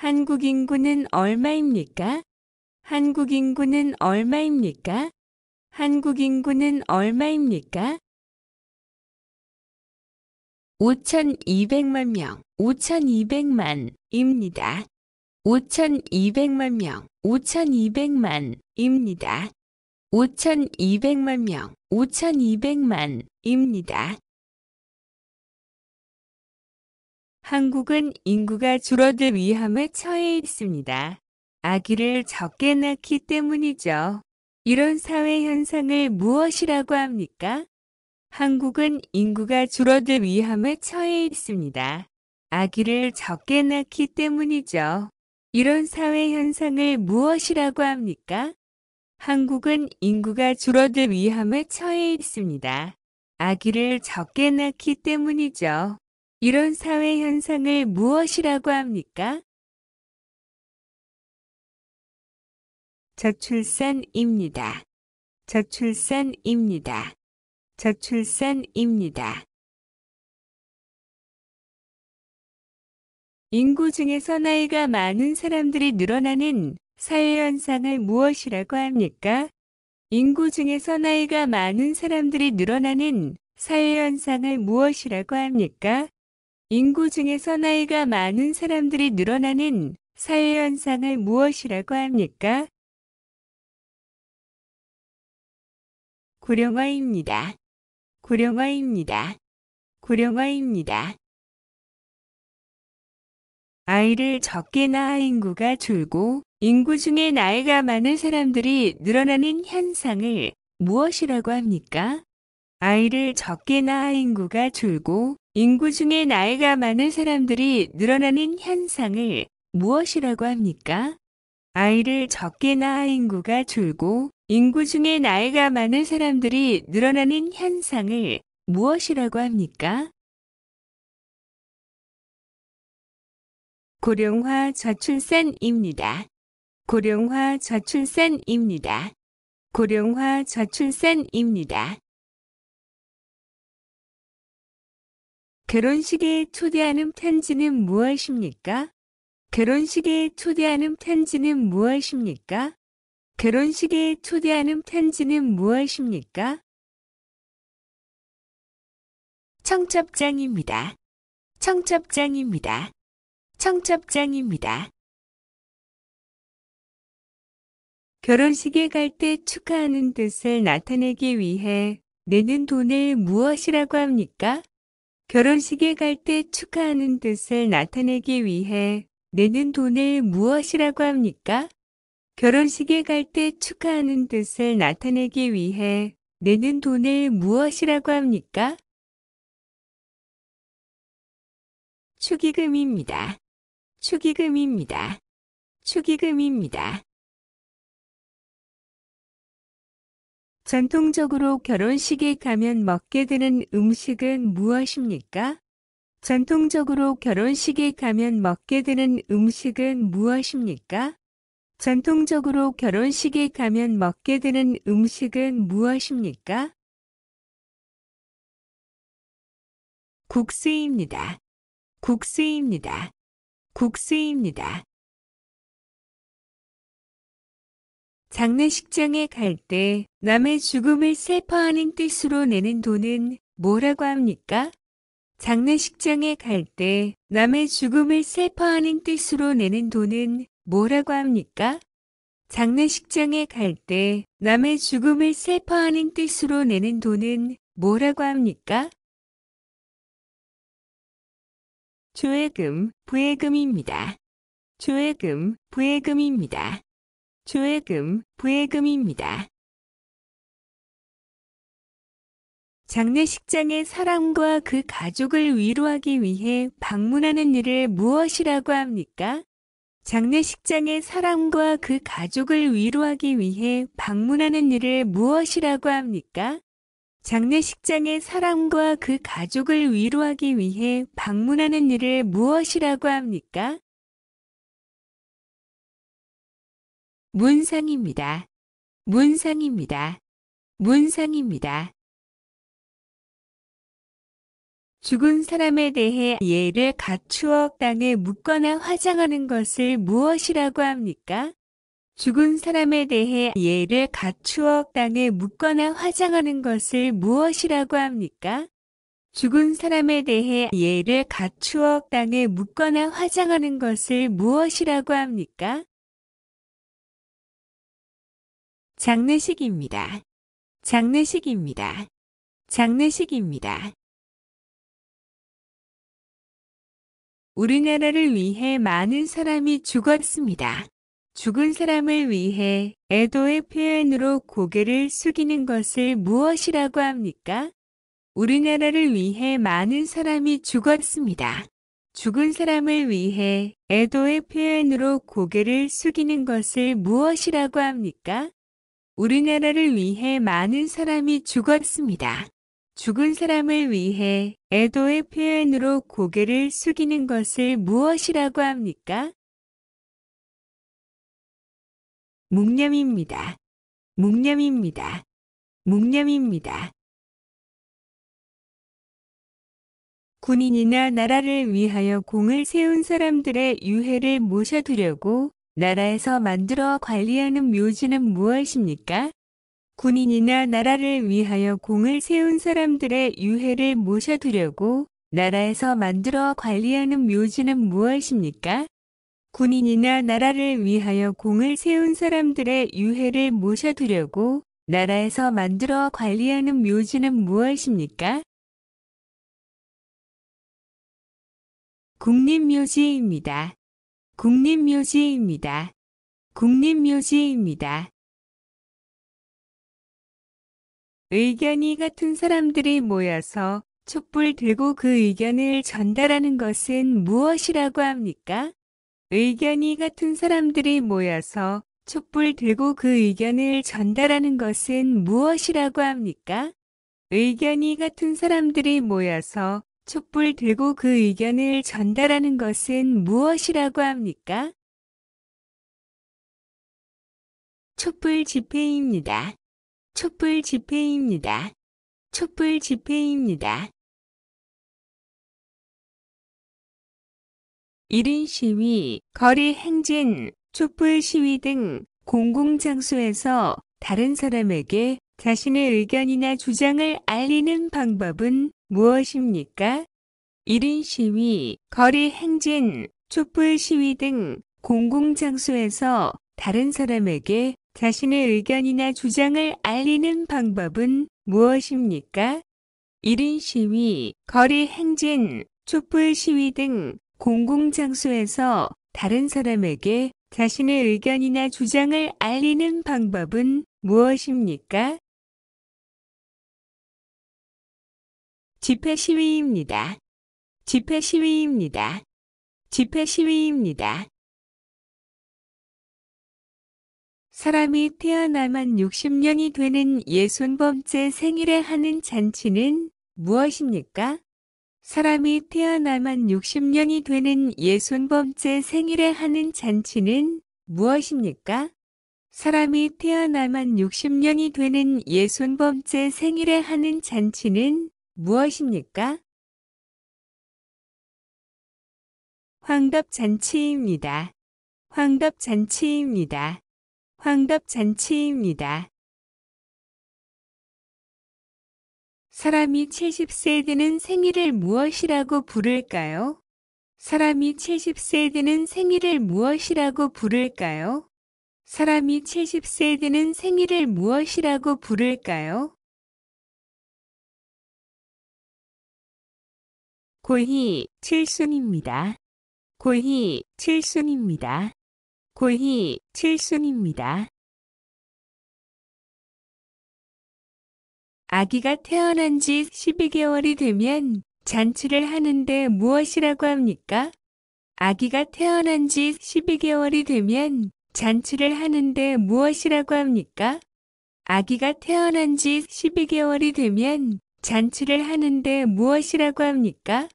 한국 인구는 얼마입니까? 한국 인구는 얼마입니까? 한국 인구는 얼마입니까? 5,200만 명, 5,200만 입니다. 5,200만 명, 5,200만 입니다. 5,200만 명, 5,200만 입니다. 한국은 인구가 줄어들 위험에 처해 있습니다. 아기를 적게 낳기 때문이죠. 이런 사회 현상을 무엇이라고 합니까? 한국은 인구가 줄어들 위험에 처해 있습니다. 아기를 적게 낳기 때문이죠. 이런 사회 현상을 무엇이라고 합니까? 한국은 인구가 줄어들 위험에 처해 있습니다. 아기를 적게 낳기 때문이죠. 이런 사회 현상을 무엇이라고 합니까? 저출산입니다. 저출산입니다. 저출산입니다. 인구 중에서 나이가 많은 사람들이 늘어나는 사회현상을 무엇이라고 합니까? 인구 중에서 나이가 많은 사람들이 늘어나는 사회현상을 무엇이라고 합니까? 인구 중에서 나이가 많은 사람들이 늘어나는 사회현상을 무엇이라고 합니까? 고령화입니다. 고령화입니다. 고령화입니다. 아이를 적게 낳아 인구가 줄고 인구 중에 나이가 많은 사람들이 늘어나는 현상을 무엇이라고 합니까? 아이를 적게 낳아 인구가 줄고 인구 중에 나이가 많은 사람들이 늘어나는 현상을 무엇이라고 합니까? 아이를 적게 낳아 인구가 줄고 인구 중에 나이가 많은 사람들이 늘어나는 현상을 무엇이라고 합니까? 고령화 저출산입니다. 고령화 저출산입니다. 고령화 저출산입니다. 결혼식에 초대하는 편지는 무엇입니까? 결혼식에 초대하는 편지는 무엇입니까? 결혼식에 초대하는 편지는 무엇입니까? 청첩장입니다. 청첩장입니다. 청첩장입니다. 결혼식에 갈 때 축하하는 뜻을 나타내기 위해 내는 돈을 무엇이라고 합니까? 결혼식에 갈 때 축하하는 뜻을 나타내기 위해 내는 돈을 무엇이라고 합니까? 결혼식에 갈 때 축하하는 뜻을 나타내기 위해 내는 돈을 무엇이라고 합니까? 축의금입니다. 축의금입니다. 축의금입니다. 전통적으로 결혼식에 가면 먹게 되는 음식은 무엇입니까? 전통적으로 결혼식에 가면 먹게 되는 음식은 무엇입니까? 전통적으로 결혼식에 가면 먹게 되는 음식은 무엇입니까? 국수입니다. 국수입니다. 국수입니다. 장례식장에 갈 때 남의 죽음을 슬퍼하는 뜻으로 내는 돈은 뭐라고 합니까? 장례식장에 갈 때 남의 죽음을 슬퍼하는 뜻으로 내는 돈은 뭐라고 합니까? 장례식장에 갈 때 남의 죽음을 슬퍼하는 뜻으로 내는 돈은 뭐라고 합니까? 조회금, 부회금입니다. 조회금, 부회금입니다. 조예금, 부예금입니다. 장례식장에 사람과 그 가족을 위로하기 위해 방문하는 일을 무엇이라고 합니까? 장례식장에 사람과 그 가족을 위로하기 위해 방문하는 일을 무엇이라고 합니까? 장례식장에 사람과 그 가족을 위로하기 위해 방문하는 일을 무엇이라고 합니까? 문상입니다. 문상입니다. 문상입니다. 죽은 사람에 대해 예를 갖추어 땅에 묻거나 화장하는 것을 무엇이라고 합니까? 죽은 사람에 대해 예를 갖추어 땅에 묻거나 화장하는 것을 무엇이라고 합니까? 죽은 사람에 대해 예를 갖추어 땅에 묻거나 화장하는 것을 무엇이라고 합니까? 장례식입니다. 장례식입니다. 장례식입니다. 우리나라를 위해 많은 사람이 죽었습니다. 죽은 사람을 위해 애도의 표현으로 고개를 숙이는 것을 무엇이라고 합니까? 우리나라를 위해 많은 사람이 죽었습니다. 죽은 사람을 위해 애도의 표현으로 고개를 숙이는 것을 무엇이라고 합니까? 우리나라를 위해 많은 사람이 죽었습니다. 죽은 사람을 위해 애도의 표현으로 고개를 숙이는 것을 무엇이라고 합니까? 묵념입니다. 묵념입니다. 묵념입니다. 군인이나 나라를 위하여 공을 세운 사람들의 유해를 모셔두려고 나라에서 만들어 관리하는 묘지는 무엇입니까? 군인이나 나라를 위하여 공을 세운 사람들의 유해를 모셔두려고 나라에서 만들어 관리하는 묘지는 무엇입니까? 군인이나 나라를 위하여 공을 세운 사람들의 유해를 모셔두려고 나라에서 만들어 관리하는 묘지는 무엇입니까? 국립묘지입니다. 국립묘지입니다. 국립묘지입니다. 의견이 같은 사람들이 모여서 촛불 들고 그 의견을 전달하는 것은 무엇이라고 합니까? 의견이 같은 사람들이 모여서 촛불 들고 그 의견을 전달하는 것은 무엇이라고 합니까? 의견이 같은 사람들이 모여서 촛불 들고 그 의견을 전달하는 것은 무엇이라고 합니까? 촛불 집회입니다. 촛불 집회입니다. 촛불 집회입니다. 1인 시위, 거리 행진, 촛불 시위 등 공공장소에서 다른 사람에게 자신의 의견이나 주장을 알리는 방법은 무엇입니까? 1인 시위, 거리 행진, 촛불 시위 등 공공장소에서 다른 사람에게 자신의 의견이나 주장을 알리는 방법은 무엇입니까? 1인 시위, 거리 행진, 촛불 시위 등 공공장소에서 다른 사람에게 자신의 의견이나 주장을 알리는 방법은 무엇입니까? 집회 시위입니다. 집회 시위입니다. 집회 시위입니다. 사람이 태어나만 60년이 되는 60번째 생일에 하는 잔치는 무엇입니까? 사람이 태어나만 60년이 되는 60번째 생일에 하는 잔치는 무엇입니까? 사람이 태어나만 60년이 되는 60번째 생일에 하는 잔치는 무엇입니까? 황답잔치입니다. 황답잔치입니다. 황답잔치입니다. 사람이 70세 되는 생일을 무엇이라고 부를까요? 사람이 70세 되는 생일을 무엇이라고 부를까요? 사람이 70세 되는 생일을 무엇이라고 부를까요? 고희 칠순입니다. 고희 칠순입니다. 고희 칠순입니다. 아기가 태어난 지 12개월이 되면 잔치를 하는데 무엇이라고 합니까? 아기가 태어난 지 12개월이 되면 잔치를 하는데 무엇이라고 합니까? 아기가 태어난 지 12개월이 되면 잔치를 하는데 무엇이라고 합니까?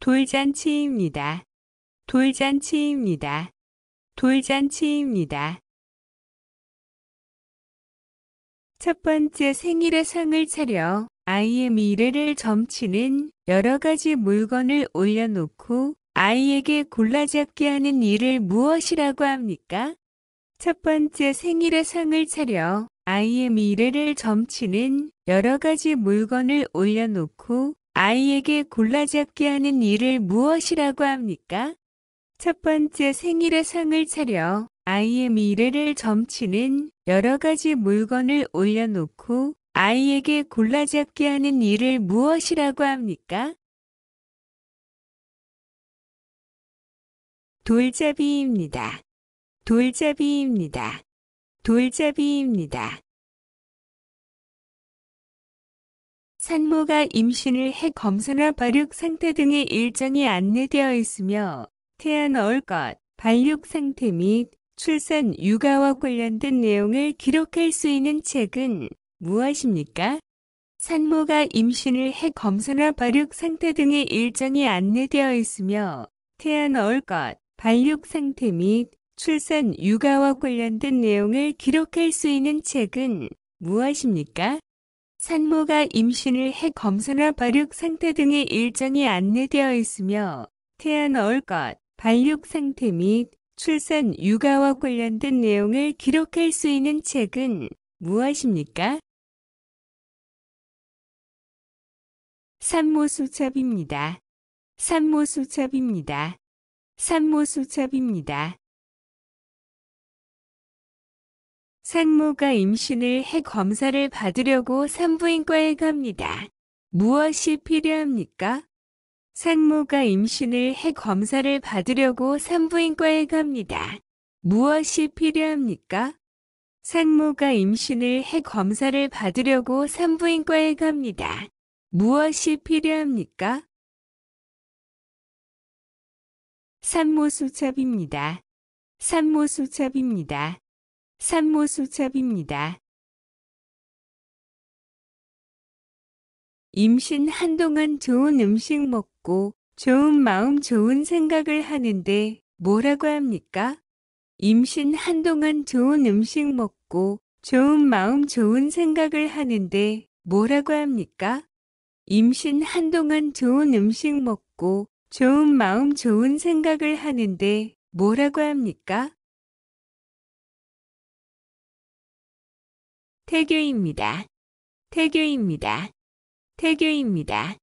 돌잔치입니다. 돌잔치입니다. 돌잔치입니다. 첫 번째 생일의 상을 차려 아이의 미래를 점치는 여러 가지 물건을 올려놓고 아이에게 골라잡게 하는 일을 무엇이라고 합니까? 첫 번째 생일의 상을 차려 아이의 미래를 점치는 여러 가지 물건을 올려놓고 아이에게 골라잡게 하는 일을 무엇이라고 합니까? 첫 번째 생일의 상을 차려 아이의 미래를 점치는 여러 가지 물건을 올려놓고 아이에게 골라잡게 하는 일을 무엇이라고 합니까? 돌잡이입니다. 돌잡이입니다. 돌잡이입니다. 산모가 임신을 해 검사나 발육 상태 등의 일정이 안내되어 있으며 태아 넣을 것, 발육 상태 및 출산 육아와 관련된 내용을 기록할 수 있는 책은 무엇입니까? 산모가 임신을 해 검사나 발육 상태 등의 일정이 안내되어 있으며 태아 넣을 것, 발육 상태 및 출산 육아와 관련된 내용을 기록할 수 있는 책은 무엇입니까? 산모가 임신을 해 검사나 발육 상태 등의 일정이 안내되어 있으며 태아 넣을 것, 발육 상태 및 출산 육아와 관련된 내용을 기록할 수 있는 책은 무엇입니까? 산모수첩입니다. 산모수첩입니다. 산모수첩입니다. 산모가 임신을 해 검사를 받으려고 산부인과에 갑니다. 무엇이 필요합니까? 산모가 임신을 해 검사를 받으려고 산부인과에 갑니다. 무엇이 필요합니까? 산모가 임신을 해 검사를 받으려고 산부인과에 갑니다. 무엇이 필요합니까? 산모수첩입니다. 산모수첩입니다. 산모수첩입니다. 임신 한동안 좋은 음식 먹고 좋은 마음 좋은 생각을 하는데 뭐라고 합니까? 임신 한동안 좋은 음식 먹고 좋은 마음 좋은 생각을 하는데 뭐라고 합니까? 임신 한동안 좋은 음식 먹고 좋은 마음 좋은 생각을 하는데 뭐라고 합니까? 태교입니다. 태교입니다. 태교입니다.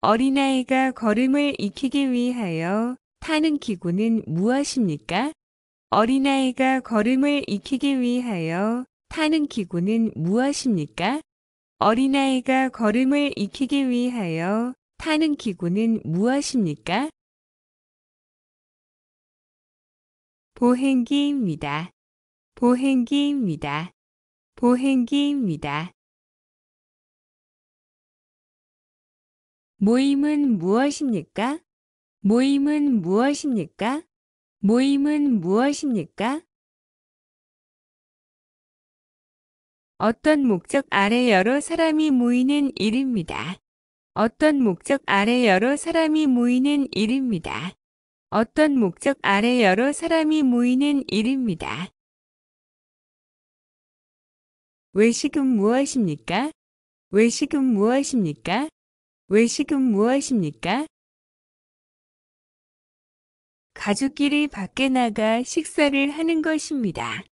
어린아이가 걸음을 익히기 위하여 타는 기구는 무엇입니까? 어린아이가 걸음을 익히기 위하여 타는 기구는 무엇입니까? 어린아이가 걸음을 익히기 위하여 타는 기구는 무엇입니까? 보행기입니다. 보행기입니다. 보행기입니다. 모임은 무엇입니까? 모임은 무엇입니까? 모임은 무엇입니까? 어떤 목적 아래 여러 사람이 모이는 일입니다. 어떤 목적 아래 여러 사람이 모이는 일입니다. 어떤 목적 아래 여러 사람이 모이는 일입니다. 외식은 무엇입니까? 외식은 무엇입니까? 외식은 무엇입니까? 가족끼리 밖에 나가 식사를 하는 것입니다.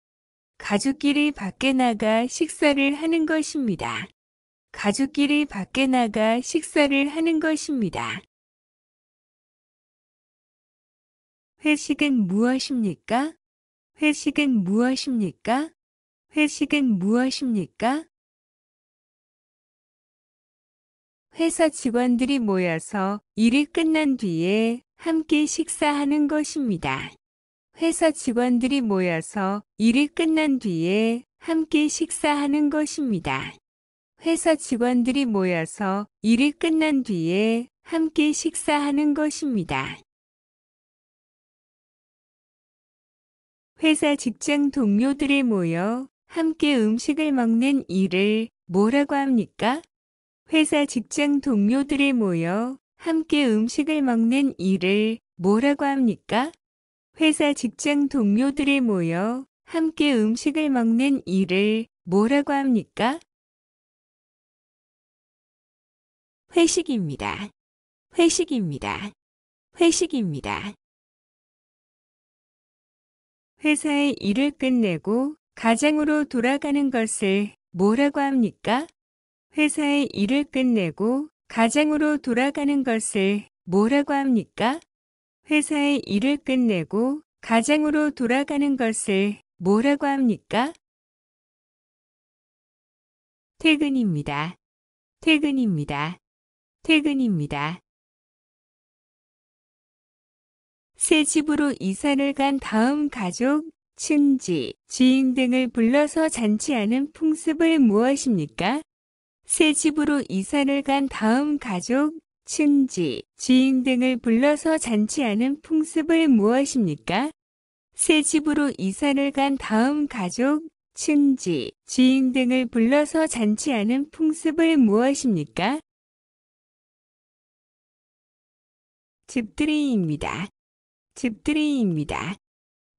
가족끼리 밖에 나가 식사를 하는 것입니다. 가족끼리 밖에 나가 식사를 하는 것입니다. 회식은 무엇입니까? 회식은 무엇입니까? 회식은 무엇입니까? 회사 직원들이 모여서 일이 끝난 뒤에 함께 식사하는 것입니다. 회사 직원들이 모여서 일이 끝난 뒤에 함께 식사하는 것입니다. 회사 직원들이 모여서 일이 끝난 뒤에 함께 식사하는 것입니다. 회사 직장 동료들이 모여 함께 음식을 먹는 일을 뭐라고 합니까? 회사 직장 동료들이 모여 함께 음식을 먹는 일을 뭐라고 합니까? 회사 직장 동료들이 모여 함께 음식을 먹는 일을 뭐라고 합니까? 회식입니다. 회식입니다. 회식입니다. 회사의 일을 끝내고 가정으로 돌아가는 것을 뭐라고 합니까? 회사의 일을 끝내고 가정으로 돌아가는 것을 뭐라고 합니까? 회사의 일을 끝내고 가정으로 돌아가는 것을 뭐라고 합니까? 퇴근입니다. 퇴근입니다. 퇴근입니다. 새 집으로 이사를 간 다음 가족, 친지, 지인 등을 불러서 잔치하는 풍습을 무엇입니까? 새 집으로 이사를 간 다음 가족, 친지, 지인 등을 불러서 잔치하는 풍습을 무엇입니까? 새 집으로 이사를 간 다음 가족, 친지, 지인 등을 불러서 잔치하는 풍습을 무엇입니까? 집들이입니다. 집들이입니다.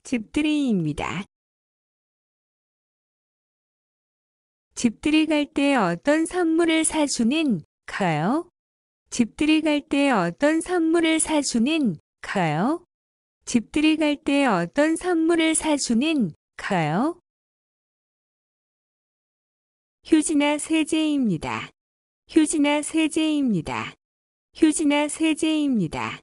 집들이입니다. 집들이 갈 때 어떤 선물을 사주는 가요? 집들이 갈 때 어떤 선물을 사주는 가요? 집들이 갈 때 어떤 선물을 사주는 가요? 휴지나 세제입니다. 휴지나 세제입니다. 휴지나 세제입니다.